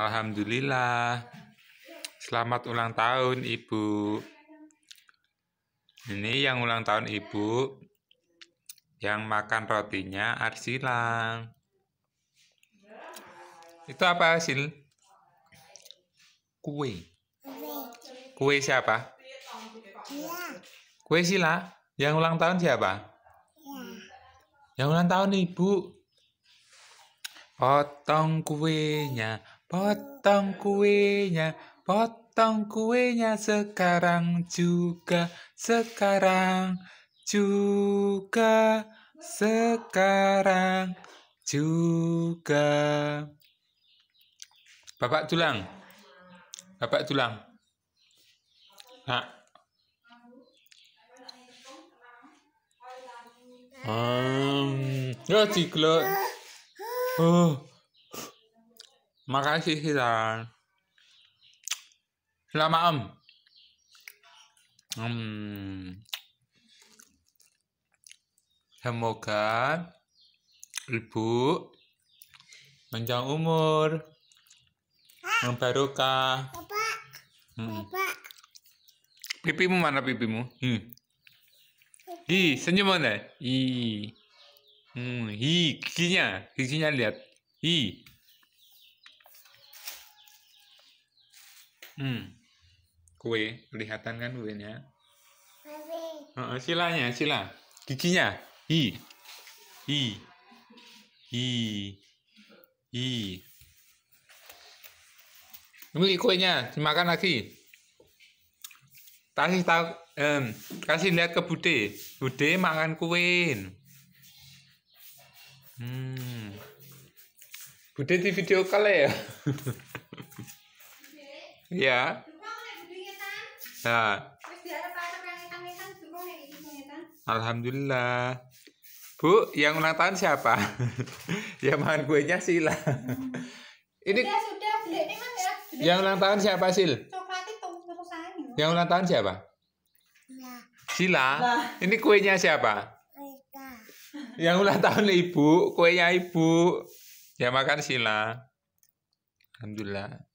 Alhamdulillah. Selamat ulang tahun Ibu. Ini yang ulang tahun Ibu yang makan rotinya Arsila. Itu apa hasil? Kue. Kue siapa? Kue Sila. Yang ulang tahun siapa? Yang ulang tahun Ibu. Potong kuenya, Potong kuenya, potong kuenya sekarang juga, sekarang juga, sekarang juga. Bapak tulang, bapak tulang. Nah. hmm, ya dikelok. Oh makasih Hilan selamat om hmm. semoga ibu panjang umur membarokah hmm. pipimu mana pipimu hmm. hi senyum mana hi hmm, hi giginya giginya lihat hi Hmm. Kue, kelihatan kan kuenya? Uh, silanya, sila. Giginya. I. I. I. I. Ini kuenya, dimakan lagi. Kasih tahu, um, kasih lihat ke Bude. Bude makan kue. Hmm. Bude di video kali ya. Iya. Nah. Alhamdulillah. Bu, yang ulang tahun siapa? ya makan kuenya Sila. ini sudah, sudah. Ini mana? ya. Sudah. Yang ulang tahun siapa, Sil? Yang ulang tahun siapa? Sila. Sila. Nah. Ini kuenya siapa? Rika. Yang ulang tahun Ibu, kuenya Ibu. Ya makan Sila. Alhamdulillah.